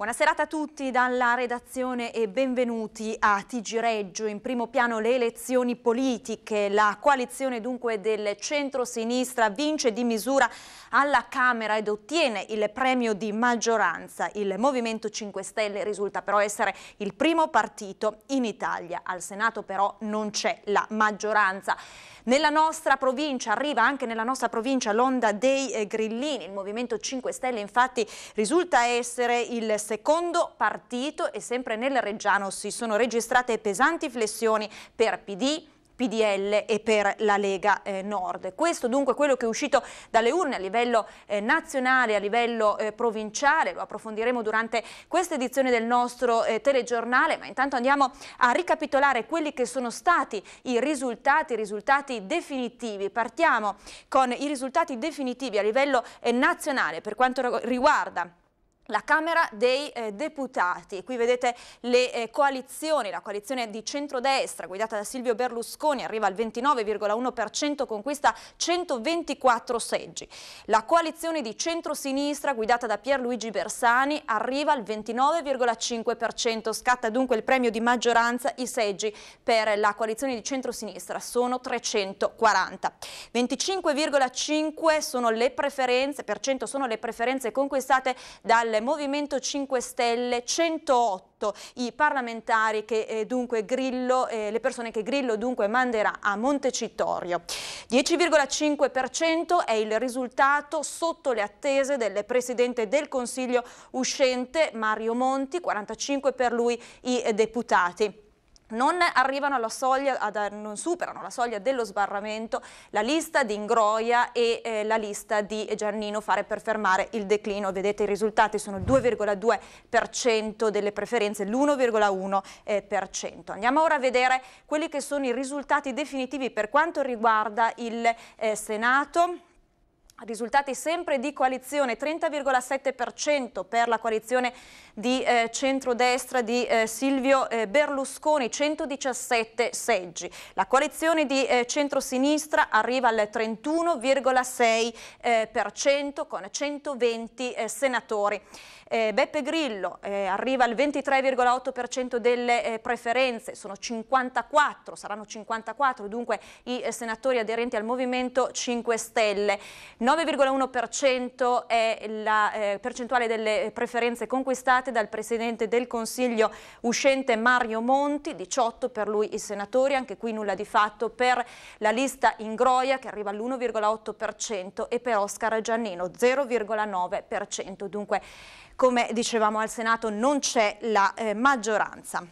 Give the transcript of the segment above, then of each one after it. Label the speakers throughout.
Speaker 1: Buona serata a tutti dalla redazione e benvenuti a TG Reggio. In primo piano le elezioni politiche. La coalizione dunque del centro-sinistra vince di misura alla Camera ed ottiene il premio di maggioranza. Il Movimento 5 Stelle risulta però essere il primo partito in Italia. Al Senato però non c'è la maggioranza. Nella nostra provincia, arriva anche nella nostra provincia l'onda dei eh, grillini, il Movimento 5 Stelle infatti risulta essere il secondo partito e sempre nel Reggiano si sono registrate pesanti flessioni per PD, PDL e per la Lega eh, Nord. Questo dunque è quello che è uscito dalle urne a livello eh, nazionale, a livello eh, provinciale, lo approfondiremo durante questa edizione del nostro telegiornale, ma intanto andiamo a ricapitolare quelli che sono stati i risultati, i risultati definitivi. Partiamo con i risultati definitivi a livello nazionale per quanto riguarda la Camera dei eh, Deputati. Qui vedete le eh, coalizioni, la coalizione di centrodestra guidata da Silvio Berlusconi arriva al 29,1%, conquista 124 seggi. La coalizione di centrosinistra guidata da Pierluigi Bersani arriva al 29,5%, scatta dunque il premio di maggioranza, i seggi per la coalizione di centrosinistra sono 340. 25,5 sono le preferenze, per cento sono le preferenze conquistate dal Movimento 5 Stelle 108 i parlamentari che eh, dunque Grillo, eh, le persone che Grillo dunque manderà a Montecitorio. 10,5% è il risultato sotto le attese del Presidente del Consiglio uscente Mario Monti, 45 per lui i eh, deputati non arrivano alla soglia, non superano la soglia dello sbarramento la lista di Ingroia e eh, la lista di Giannino Fare per fermare il declino. Vedete i risultati sono 2,2% delle preferenze, l'1,1%. Eh, Andiamo ora a vedere quelli che sono i risultati definitivi per quanto riguarda il eh, Senato. Risultati sempre di coalizione, 30,7% per la coalizione di eh, centrodestra di eh, Silvio eh, Berlusconi, 117 seggi. La coalizione di eh, centrosinistra arriva al 31,6% eh, per cento, con 120 eh, senatori. Beppe Grillo arriva al 23,8% delle preferenze, sono 54, saranno 54 dunque i senatori aderenti al Movimento 5 Stelle. 9,1% è la percentuale delle preferenze conquistate nominate dal Presidente del Consiglio uscente Mario Monti, 18 per lui i senatori, anche qui nulla di fatto per la lista Ingroia che arriva all'1,8% e per Oscar Giannino 0,9%. Dunque, come dicevamo al Senato, non c'è la eh, maggioranza.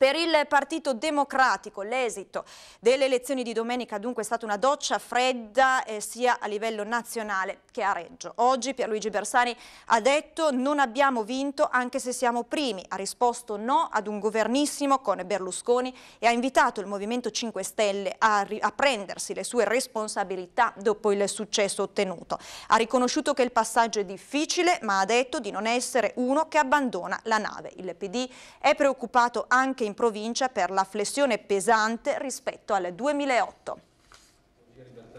Speaker 1: Per il Partito Democratico l'esito delle elezioni di domenica dunque è stata una doccia fredda eh, sia a livello nazionale che a Reggio. Oggi Pierluigi Bersani ha detto non abbiamo vinto anche se siamo primi, ha risposto no ad un governissimo con Berlusconi e ha invitato il Movimento 5 Stelle a, a prendersi le sue responsabilità dopo il successo ottenuto. Ha riconosciuto che il passaggio è difficile ma ha detto di non essere uno che abbandona la nave. Il PD è preoccupato anche in in provincia per la flessione pesante rispetto al 2008.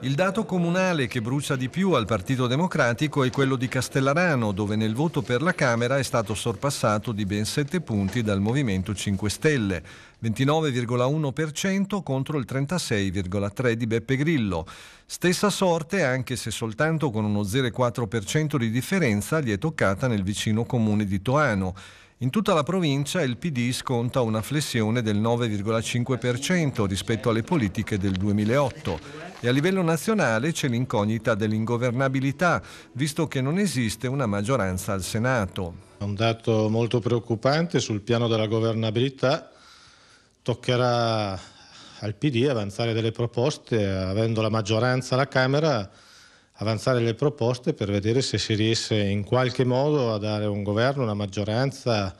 Speaker 2: Il dato comunale che brucia di più al Partito Democratico è quello di Castellarano, dove nel voto per la Camera è stato sorpassato di ben 7 punti dal Movimento 5 Stelle, 29,1% contro il 36,3% di Beppe Grillo. Stessa sorte, anche se soltanto con uno 0,4% di differenza, gli è toccata nel vicino comune di Toano. In tutta la provincia il PD sconta una flessione del 9,5% rispetto alle politiche del 2008 e a livello nazionale c'è l'incognita dell'ingovernabilità, visto che non esiste una maggioranza al Senato. un dato molto preoccupante sul piano della governabilità. Toccherà al PD avanzare delle proposte, avendo la maggioranza alla Camera avanzare le proposte per vedere se si riesce in qualche modo a dare un governo, una maggioranza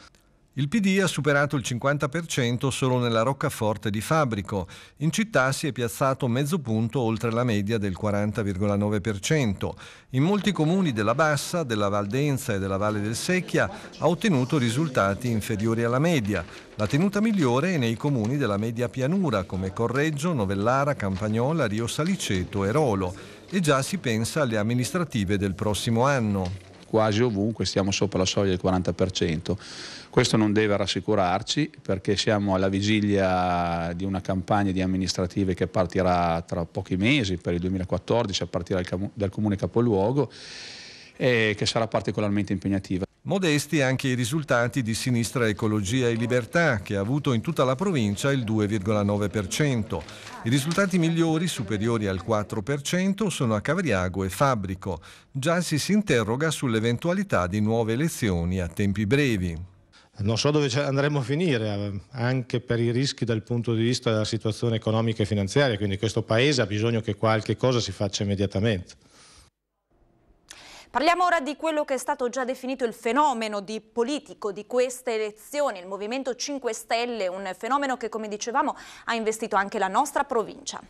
Speaker 2: il PD ha superato il 50% solo nella roccaforte di Fabrico. In città si è piazzato mezzo punto oltre la media del 40,9%. In molti comuni della Bassa, della Valdenza e della Valle del Secchia ha ottenuto risultati inferiori alla media. La tenuta migliore è nei comuni della media pianura come Correggio, Novellara, Campagnola, Rio Saliceto e Rolo e già si pensa alle amministrative del prossimo anno. Quasi ovunque siamo sopra la soglia del 40%. Questo non deve rassicurarci perché siamo alla vigilia di una campagna di amministrative che partirà tra pochi mesi per il 2014 a partire dal comune capoluogo e che sarà particolarmente impegnativa. Modesti anche i risultati di Sinistra Ecologia e Libertà, che ha avuto in tutta la provincia il 2,9%. I risultati migliori, superiori al 4%, sono a Cavriago e Fabrico. Già si si interroga sull'eventualità di nuove elezioni a tempi brevi. Non so dove andremo a finire, anche per i rischi dal punto di vista della situazione economica e finanziaria, quindi questo Paese ha bisogno che qualche cosa si faccia immediatamente.
Speaker 1: Parliamo ora di quello che è stato già definito il fenomeno di politico di queste elezioni, il Movimento 5 Stelle, un fenomeno che come dicevamo ha investito anche la nostra provincia.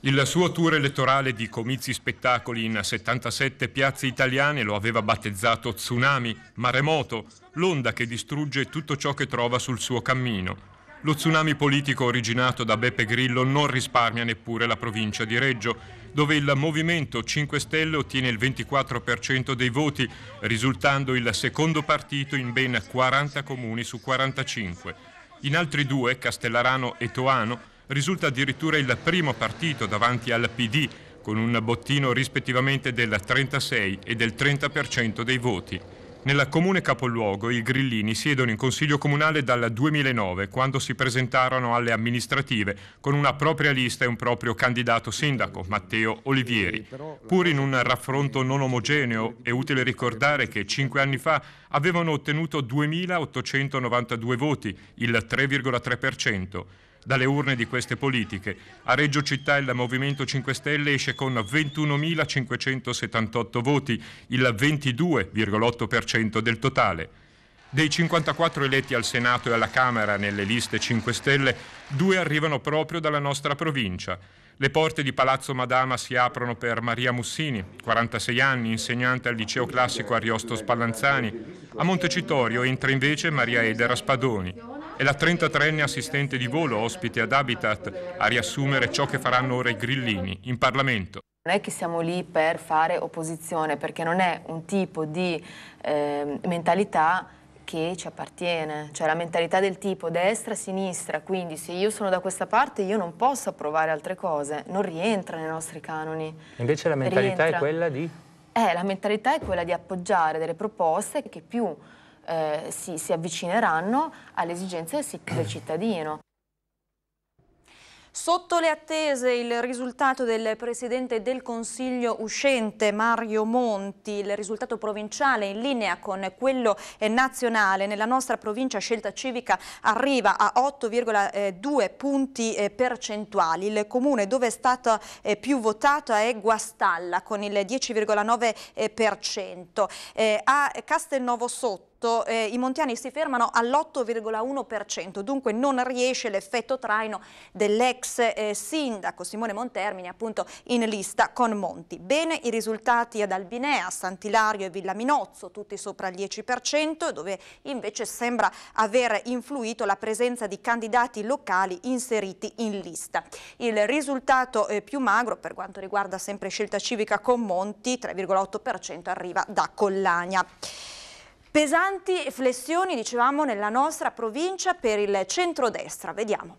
Speaker 3: Il suo tour elettorale di comizi spettacoli in 77 piazze italiane lo aveva battezzato tsunami, maremoto, l'onda che distrugge tutto ciò che trova sul suo cammino. Lo tsunami politico originato da Beppe Grillo non risparmia neppure la provincia di Reggio, dove il Movimento 5 Stelle ottiene il 24% dei voti, risultando il secondo partito in ben 40 comuni su 45. In altri due, Castellarano e Toano, risulta addirittura il primo partito davanti al PD, con un bottino rispettivamente del 36 e del 30% dei voti. Nella comune capoluogo i grillini siedono in consiglio comunale dal 2009, quando si presentarono alle amministrative con una propria lista e un proprio candidato sindaco, Matteo Olivieri. Pur in un raffronto non omogeneo, è utile ricordare che cinque anni fa avevano ottenuto 2.892 voti, il 3,3% dalle urne di queste politiche. A Reggio Città il Movimento 5 Stelle esce con 21.578 voti, il 22,8% del totale. Dei 54 eletti al Senato e alla Camera nelle liste 5 Stelle, due arrivano proprio dalla nostra provincia. Le porte di Palazzo Madama si aprono per Maria Mussini, 46 anni, insegnante al liceo classico Ariosto Spallanzani. A Montecitorio entra invece Maria Edera Spadoni. È la 33enne assistente di volo ospite ad Habitat a riassumere ciò che faranno ora i grillini in Parlamento.
Speaker 1: Non è che siamo lì per fare opposizione perché non è un tipo di eh, mentalità che ci appartiene, cioè la mentalità del tipo destra-sinistra, quindi se io sono da questa parte io non posso approvare altre cose, non rientra nei nostri canoni.
Speaker 3: Invece la mentalità rientra. è quella di?
Speaker 1: Eh, la mentalità è quella di appoggiare delle proposte che più eh, si, si avvicineranno alle esigenze del, del cittadino. Sotto le attese il risultato del Presidente del Consiglio uscente Mario Monti, il risultato provinciale in linea con quello eh, nazionale. Nella nostra provincia scelta civica arriva a 8,2 eh, punti eh, percentuali. Il comune dove è stata più votata è Guastalla con il 10,9%. A Castelnuovo Sotto tutto eh, i montiani si fermano all'8,1%, dunque non riesce l'effetto traino dell'ex eh, sindaco Simone Montermini appunto in lista con Monti. Bene i risultati ad Albinea, Sant'Ilario e Villa Minozzo, tutti sopra il 10%, dove invece sembra aver influito la presenza di candidati locali inseriti in lista. Il risultato eh, più magro per quanto riguarda sempre scelta civica con Monti, 3,8% arriva da Collagna. Pesanti flessioni, dicevamo, nella nostra provincia per il centrodestra. Vediamo.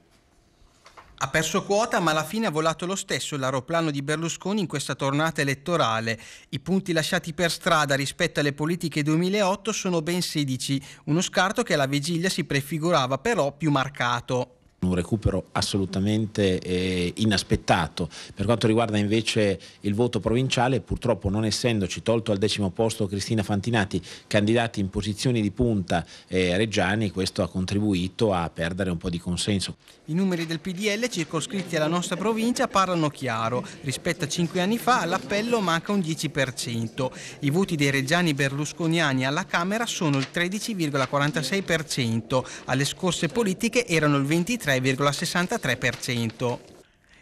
Speaker 4: Ha perso quota, ma alla fine ha volato lo stesso l'aeroplano di Berlusconi in questa tornata elettorale. I punti lasciati per strada rispetto alle politiche 2008 sono ben 16, uno scarto che alla vigilia si prefigurava però più marcato
Speaker 3: un recupero assolutamente eh, inaspettato. Per quanto riguarda invece il voto provinciale, purtroppo non essendoci tolto al decimo posto Cristina Fantinati, candidati in posizioni di punta eh, Reggiani, questo ha contribuito a perdere un po' di consenso.
Speaker 4: I numeri del PDL circoscritti alla nostra provincia parlano chiaro, rispetto a cinque anni fa all'appello manca un 10%, i voti dei reggiani berlusconiani alla Camera sono il 13,46%, alle scorse politiche erano il 23%.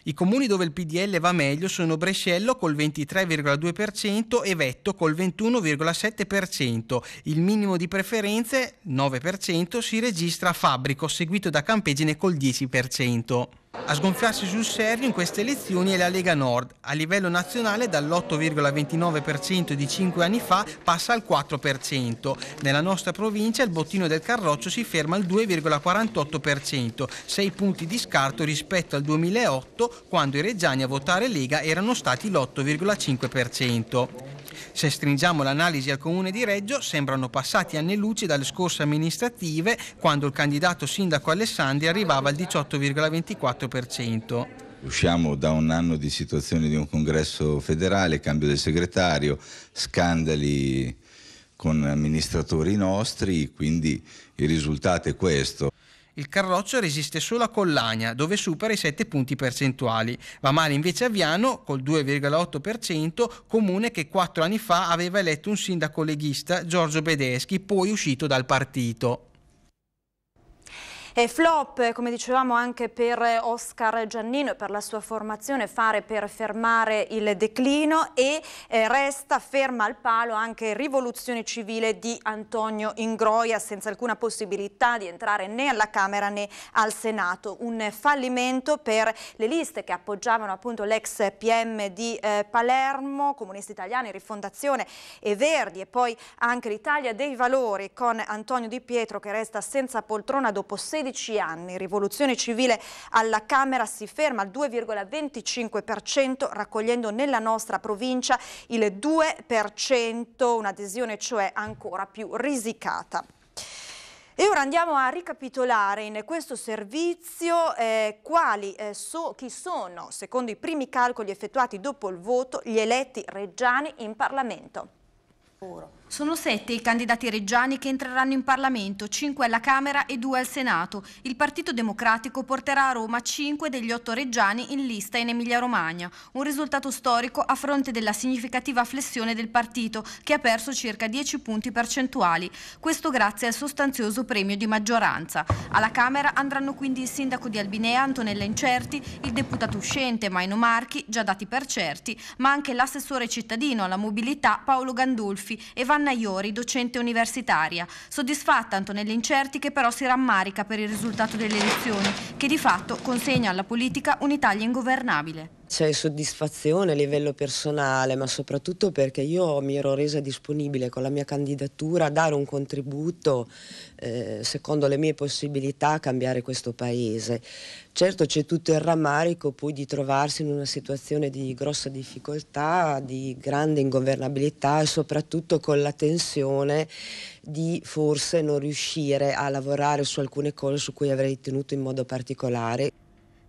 Speaker 4: I comuni dove il PDL va meglio sono Brescello col 23,2% e Vetto col 21,7%. Il minimo di preferenze, 9%, si registra a Fabbrico, seguito da Campegine col 10%. A sgonfiarsi sul serio in queste elezioni è la Lega Nord. A livello nazionale dall'8,29% di 5 anni fa passa al 4%. Nella nostra provincia il bottino del Carroccio si ferma al 2,48%, 6 punti di scarto rispetto al 2008 quando i reggiani a votare Lega erano stati l'8,5%. Se stringiamo l'analisi al comune di Reggio, sembrano passati anni luce dalle scorse amministrative, quando il candidato sindaco Alessandri arrivava al 18,24%.
Speaker 2: Usciamo da un anno di situazione di un congresso federale, cambio del segretario, scandali con amministratori nostri, quindi il risultato è questo.
Speaker 4: Il Carroccio resiste solo a Collagna, dove supera i 7 punti percentuali. Va male invece a Viano, col 2,8%, comune che quattro anni fa aveva eletto un sindaco leghista, Giorgio Bedeschi, poi uscito dal partito.
Speaker 1: E flop, come dicevamo anche per Oscar Giannino e per la sua formazione, fare per fermare il declino e eh, resta ferma al palo anche Rivoluzione Civile di Antonio Ingroia senza alcuna possibilità di entrare né alla Camera né al Senato. Un fallimento per le liste che appoggiavano appunto l'ex PM di eh, Palermo, Comunisti Italiani, Rifondazione e Verdi e poi anche l'Italia dei Valori con Antonio Di Pietro che resta senza poltrona dopo sei 13 anni. Rivoluzione civile alla Camera si ferma al 2,25% raccogliendo nella nostra provincia il 2%, un'adesione cioè ancora più risicata. E ora andiamo a ricapitolare in questo servizio eh, quali, eh, so, chi sono, secondo i primi calcoli effettuati dopo il voto, gli eletti reggiani in Parlamento.
Speaker 5: Sono sette i candidati reggiani che entreranno in Parlamento, cinque alla Camera e due al Senato. Il Partito Democratico porterà a Roma cinque degli otto reggiani in lista in Emilia-Romagna. Un risultato storico a fronte della significativa flessione del partito, che ha perso circa 10 punti percentuali. Questo grazie al sostanzioso premio di maggioranza. Alla Camera andranno quindi il sindaco di Albinea, Antonella Incerti, il deputato uscente Maino Marchi, già dati per certi, ma anche l'assessore cittadino alla mobilità Paolo Gandolfi e Vanno Anna Iori, docente universitaria. Soddisfatta Antonella Incerti che però si rammarica per il risultato delle elezioni, che di fatto consegna alla politica un'Italia ingovernabile.
Speaker 1: C'è soddisfazione a livello personale, ma soprattutto perché io mi ero resa disponibile con la mia candidatura a dare un contributo, eh, secondo le mie possibilità, a cambiare questo paese. Certo c'è tutto il rammarico poi di trovarsi in una situazione di grossa difficoltà, di grande ingovernabilità e soprattutto con la tensione di forse non riuscire a lavorare su alcune cose su cui avrei tenuto in modo particolare.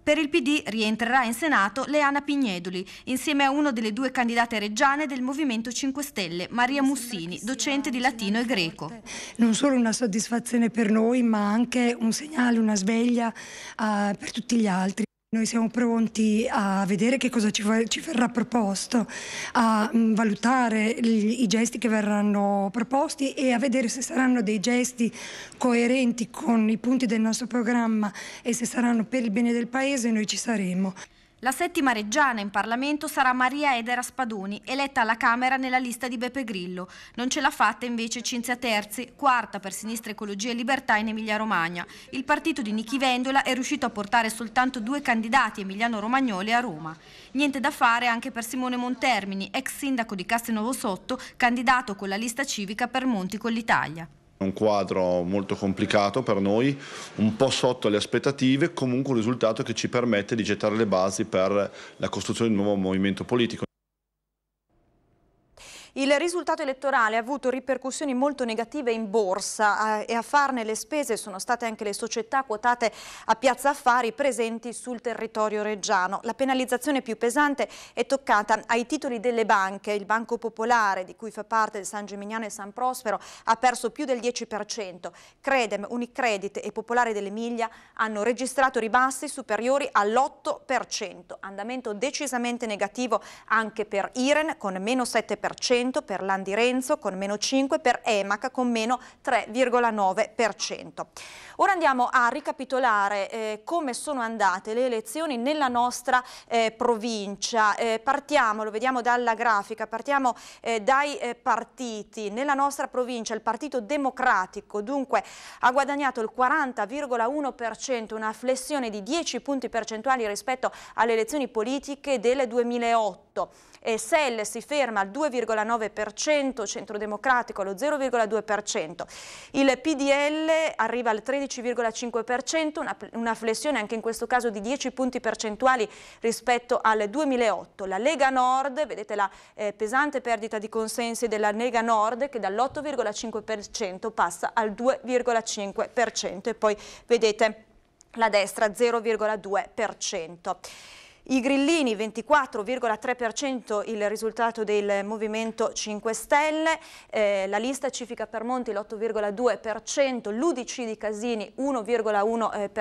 Speaker 5: Per il PD rientrerà in Senato Leana Pignedoli, insieme a una delle due candidate reggiane del Movimento 5 Stelle, Maria Mussini, docente di latino e greco.
Speaker 1: Non solo una soddisfazione per noi, ma anche un segnale, una sveglia uh, per tutti gli altri. Noi siamo pronti a vedere che cosa ci, ci verrà proposto, a mh, mm, valutare gli, i gesti che verranno proposti e a vedere se saranno dei gesti coerenti con i punti del nostro programma e se saranno per il bene del Paese, noi ci saremo. La settima reggiana in
Speaker 5: Parlamento sarà Maria Edera Spadoni, eletta alla Camera nella lista di Beppe Grillo. Non ce l'ha fatta invece Cinzia Terzi, quarta per Sinistra Ecologia e Libertà in Emilia-Romagna. Il partito di Nichi Vendola è riuscito a portare soltanto due candidati emiliano-romagnoli a Roma. Niente da fare anche per Simone Montermini, ex sindaco di Castelnuovo Sotto, candidato con la lista civica per Monti con l'Italia.
Speaker 2: Un quadro molto complicato per noi, un po' sotto le aspettative, comunque un risultato che ci permette di gettare le basi per la costruzione di un nuovo movimento politico.
Speaker 1: Il risultato elettorale ha avuto ripercussioni molto negative in borsa eh, e a farne le spese sono state anche le società quotate a Piazza Affari presenti sul territorio reggiano. La penalizzazione più pesante è toccata ai titoli delle banche. Il Banco Popolare, di cui fa parte il San Geminiano e San Prospero, ha perso più del 10%. Credem, Unicredit e Popolare dell'Emilia hanno registrato ribassi superiori all'8%. Andamento decisamente negativo anche per Iren con meno 7%. 3,8% per Landi Renzo con meno 5%, per Emac con meno 3,9%. Ora andiamo a ricapitolare eh, come sono andate le elezioni nella nostra eh, provincia. Eh, partiamo, lo vediamo dalla grafica, partiamo eh, dai eh, partiti. Nella nostra provincia il Partito Democratico dunque ha guadagnato il 40,1%, una flessione di 10 punti percentuali rispetto alle elezioni politiche del 2008 tutto. E si ferma al 2,9%, Centro Democratico allo 0,2%. Il PDL arriva al 13,5%, una, una flessione anche in questo caso di 10 punti percentuali rispetto al 2008. La Lega Nord, vedete la eh, pesante perdita di consensi della Lega Nord che dall'8,5% passa al 2,5% e poi vedete la destra 0,2%. I grillini 24,3% il risultato del Movimento 5 Stelle, eh, la lista civica per Monti l'8,2%, l'Udic di Casini 1,1%, eh,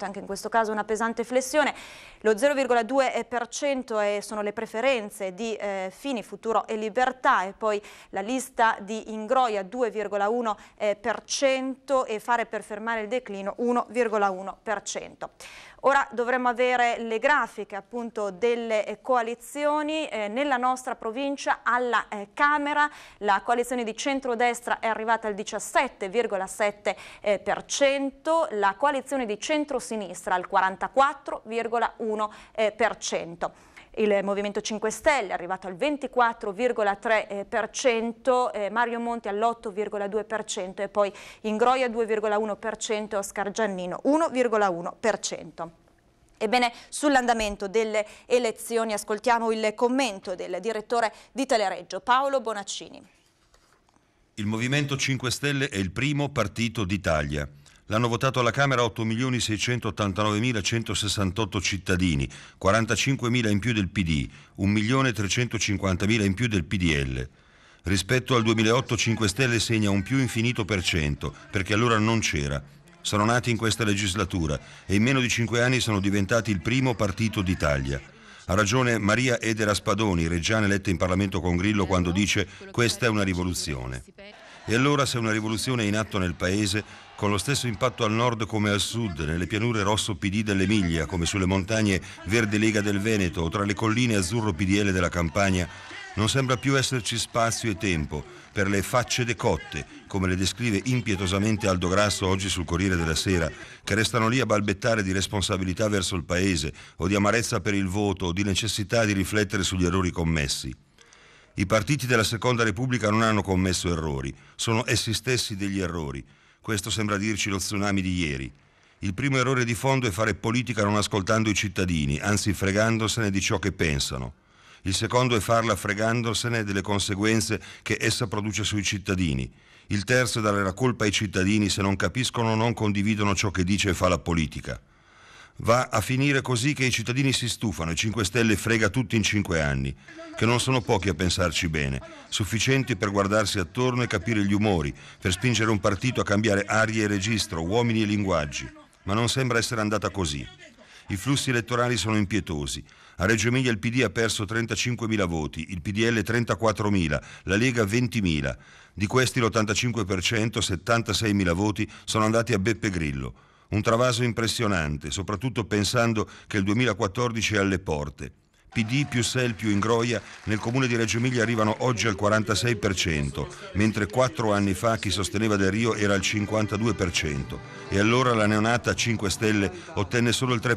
Speaker 1: anche in questo caso una pesante flessione, lo 0,2% sono le preferenze di eh, Fini, Futuro e Libertà e poi la lista di Ingroia 2,1% eh, e Fare per fermare il declino 1,1%. Ora dovremmo avere le grafiche appunto delle eh, coalizioni eh, nella nostra provincia alla eh, Camera. La coalizione di centrodestra è arrivata al 17,7%, eh, la coalizione di centrosinistra al 44,1% il Movimento 5 Stelle è arrivato al 24,3%, eh, eh, Mario Monti all'8,2% e poi Ingroia 2,1%, Oscar Giannino 1,1%. Ebbene, sull'andamento delle elezioni ascoltiamo il commento del direttore di Telereggio, Paolo Bonaccini.
Speaker 6: Il Movimento 5 Stelle è il primo partito d'Italia L'hanno votato alla Camera 8.689.168 cittadini, 45.000 in più del PD, 1.350.000 in più del PDL. Rispetto al 2008 5 Stelle segna un più infinito per cento, perché allora non c'era. Sono nati in questa legislatura e in meno di cinque anni sono diventati il primo partito d'Italia. Ha ragione Maria Edera Spadoni, reggiana eletta in Parlamento con Grillo, quando dice questa è una rivoluzione. E allora se una rivoluzione è in atto nel paese, con lo stesso impatto al nord come al sud, nelle pianure rosso PD dell'Emilia, come sulle montagne verde Lega del Veneto o tra le colline azzurro PDL della Campania, non sembra più esserci spazio e tempo per le facce decotte, come le descrive impietosamente Aldo Grasso oggi sul Corriere della Sera, che restano lì a balbettare di responsabilità verso il Paese, o di amarezza per il voto, o di necessità di riflettere sugli errori commessi. I partiti della Seconda Repubblica non hanno commesso errori, sono essi stessi degli errori. Questo sembra dirci lo tsunami di ieri. Il primo errore di fondo è fare politica non ascoltando i cittadini, anzi fregandosene di ciò che pensano. Il secondo è farla fregandosene delle conseguenze che essa produce sui cittadini. Il terzo è dare la colpa ai cittadini se non capiscono o non condividono ciò che dice e fa la politica. Va a finire così che i cittadini si stufano e 5 Stelle frega tutti in 5 anni, che non sono pochi a pensarci bene, sufficienti per guardarsi attorno e capire gli umori, per spingere un partito a cambiare arie e registro, uomini e linguaggi. Ma non sembra essere andata così. I flussi elettorali sono impietosi. A Reggio Emilia il PD ha perso 35.000 voti, il PDL 34.000, la Lega 20.000. Di questi l'85%, 76.000 voti, sono andati a Beppe Grillo un travaso impressionante, soprattutto pensando che il 2014 è alle porte. PD più SEL più Ingroia nel comune di Reggio Emilia arrivano oggi al 46%, mentre quattro anni fa chi sosteneva Del Rio era al 52%. E allora la neonata 5 Stelle ottenne solo il 3%,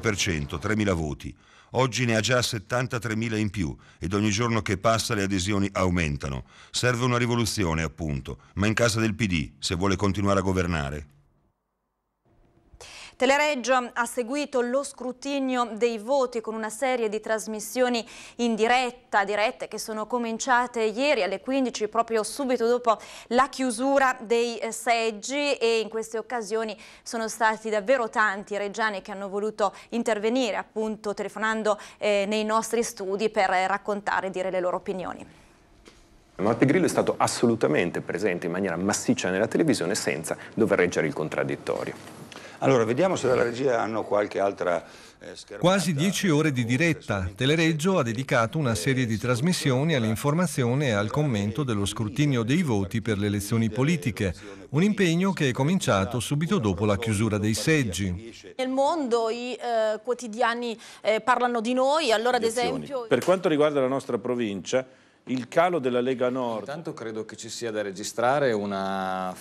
Speaker 6: 3.000 voti. Oggi ne ha già 73.000 in più ed ogni giorno che passa le adesioni aumentano. Serve una rivoluzione, appunto, ma in casa del PD, se vuole continuare a governare.
Speaker 1: Telereggio ha seguito lo scrutinio dei voti con una serie di trasmissioni in diretta, dirette che sono cominciate ieri alle 15 proprio subito dopo la chiusura dei eh, seggi e in queste occasioni sono stati davvero tanti reggiani che hanno voluto intervenire appunto telefonando eh, nei nostri studi per eh, raccontare e dire le loro opinioni.
Speaker 3: Marte Grillo è stato assolutamente presente in maniera
Speaker 6: massiccia nella televisione senza dover reggere il contraddittorio. Allora, vediamo se dalla regia hanno qualche altra eh, schermata. Quasi
Speaker 2: dieci ore di diretta. Telereggio ha dedicato una serie di trasmissioni all'informazione e al commento dello scrutinio dei voti per le elezioni politiche, un impegno che è cominciato subito dopo la chiusura dei seggi.
Speaker 5: Nel mondo i eh, quotidiani eh, parlano di noi, allora ad esempio...
Speaker 2: Per quanto riguarda la nostra provincia, il calo della Lega Nord. Intanto credo che ci sia da registrare una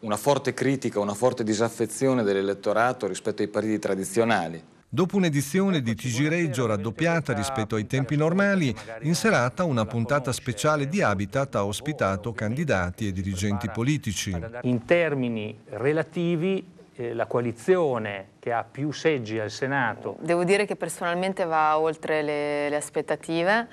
Speaker 2: una forte critica, una forte disaffezione dell'elettorato
Speaker 4: rispetto ai partiti tradizionali.
Speaker 2: Dopo un'edizione di TG Reggio raddoppiata rispetto ai tempi normali, in serata una puntata speciale di eh, Habitat ha ospitato candidati e dirigenti politici. In
Speaker 3: termini relativi
Speaker 6: eh, la coalizione
Speaker 3: che ha più seggi al Senato.
Speaker 1: Devo dire che personalmente va oltre le,
Speaker 3: le
Speaker 2: aspettative.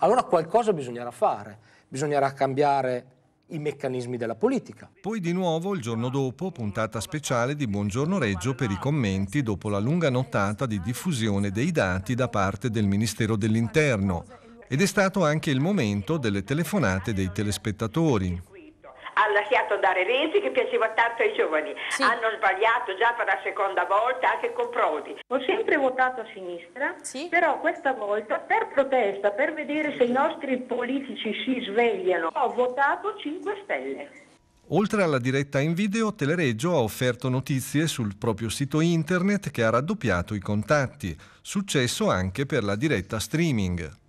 Speaker 2: Allora qualcosa bisognerà fare, bisognerà cambiare i meccanismi della politica. Poi di nuovo, il giorno dopo, puntata speciale di Buongiorno Reggio per i commenti dopo la lunga nottata di diffusione dei dati da parte del Ministero dell'Interno. Ed è stato anche il momento delle telefonate dei telespettatori
Speaker 1: ha lasciato andare Renzi che piaceva tanto ai giovani. Sì. Hanno sbagliato già per la seconda volta anche con Prodi. Ho sempre votato a sinistra, sì. però questa volta per protesta, per vedere se i nostri politici si svegliano, ho votato 5 Stelle.
Speaker 2: Oltre alla diretta in video, Telereggio ha offerto notizie sul proprio sito internet che ha raddoppiato i contatti. Successo anche per la diretta streaming.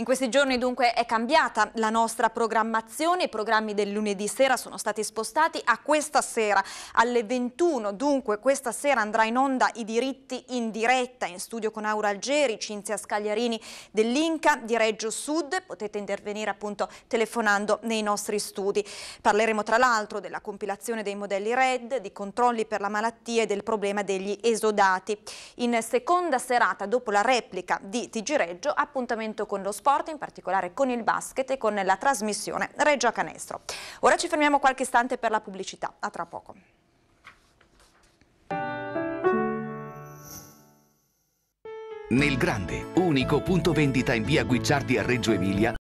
Speaker 1: In questi giorni dunque è cambiata la nostra programmazione, i programmi del lunedì sera sono stati spostati a questa sera alle 21, dunque questa sera andrà in onda i diritti in diretta in studio con Aura Algeri, Cinzia Scagliarini dell'Inca di Reggio Sud, potete intervenire appunto telefonando nei nostri studi. Parleremo tra l'altro della compilazione dei modelli RED, di controlli per la malattia e del problema degli esodati. In seconda serata, dopo la replica di TG Reggio, appuntamento con lo sport sport, in particolare con il basket e con la trasmissione Reggio Canestro. Ora ci fermiamo qualche istante per la pubblicità, a tra poco.
Speaker 4: Nel grande, unico punto vendita in via Guicciardi a Reggio Emilia